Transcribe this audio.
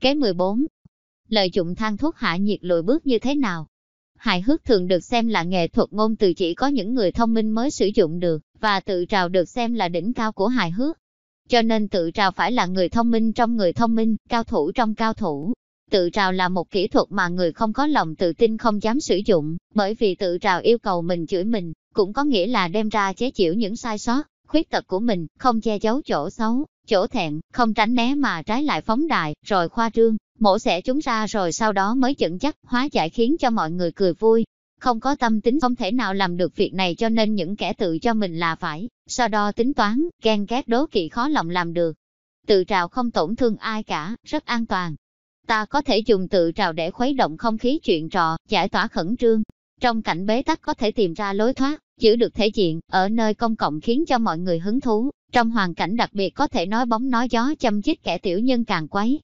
Kế 14. Lợi dụng than thuốc hạ nhiệt lùi bước như thế nào? Hài hước thường được xem là nghệ thuật ngôn từ chỉ có những người thông minh mới sử dụng được, và tự trào được xem là đỉnh cao của hài hước. Cho nên tự trào phải là người thông minh trong người thông minh, cao thủ trong cao thủ. Tự trào là một kỹ thuật mà người không có lòng tự tin không dám sử dụng, bởi vì tự trào yêu cầu mình chửi mình, cũng có nghĩa là đem ra chế chịu những sai sót, khuyết tật của mình, không che giấu chỗ xấu, chỗ thẹn, không tránh né mà trái lại phóng đại, rồi khoa trương, mổ xẻ chúng ra rồi sau đó mới chững chắc, hóa giải khiến cho mọi người cười vui. Không có tâm tính không thể nào làm được việc này cho nên những kẻ tự cho mình là phải, so đo tính toán, ghen ghét đố kỵ khó lòng làm được. Tự trào không tổn thương ai cả, rất an toàn. Ta có thể dùng tự trào để khuấy động không khí chuyện trò, giải tỏa khẩn trương. Trong cảnh bế tắc có thể tìm ra lối thoát, Giữ được thể diện, ở nơi công cộng khiến cho mọi người hứng thú, trong hoàn cảnh đặc biệt có thể nói bóng nói gió châm chích kẻ tiểu nhân càng quấy.